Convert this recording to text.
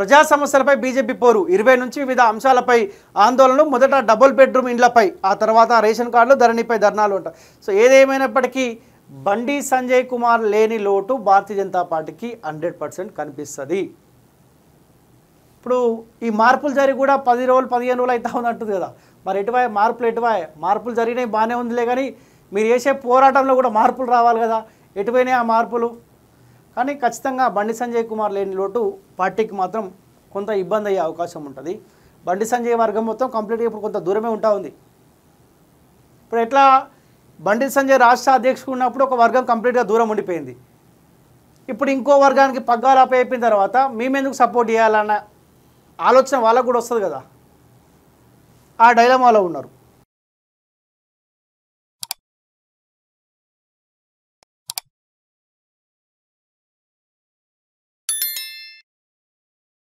ప్రజా సమస్యలపై బీజేపీ పోరు ఇరవై నుంచి వివిధ అంశాలపై ఆందోళనలు మొదట డబుల్ బెడ్రూమ్ ఇండ్లపై ఆ తర్వాత రేషన్ కార్డులు ధరణిపై ధర్నాలు ఉంటాయి సో ఏదేమైనప్పటికీ బండి సంజయ్ కుమార్ లేని లోటు భారతీయ జనతా పార్టీకి హండ్రెడ్ పర్సెంట్ కనిపిస్తుంది ఇప్పుడు ఈ మార్పులు జరిగి కూడా పది రోజులు పదిహేను రోజులు అవుతా ఉందంటుంది కదా మరి ఎటువై మార్పులు ఎటువై మార్పులు జరిగినాయి బాగానే ఉందిలే కానీ మీరు చేసే పోరాటంలో కూడా మార్పులు రావాలి కదా ఎటువైనా ఆ మార్పులు కానీ ఖచ్చితంగా బండి సంజయ్ కుమార్ లేని లోటు పార్టీకి మాత్రం కొంత ఇబ్బంది అయ్యే అవకాశం ఉంటుంది బండి సంజయ్ వర్గం మొత్తం కంప్లీట్గా ఇప్పుడు కొంత దూరమే ఉంటా ఉంది ఇప్పుడు ఎట్లా బండి సంజయ్ రాష్ట్ర అధ్యక్షుడు ఉన్నప్పుడు ఒక వర్గం కంప్లీట్గా దూరం ఉండిపోయింది ఇప్పుడు ఇంకో వర్గానికి పగ్గాలాపై అయిపోయిన తర్వాత మేమెందుకు సపోర్ట్ చేయాలన్న ఆలోచన వాళ్ళకు కూడా వస్తుంది కదా ఆ డైలమాలో ఉన్నారు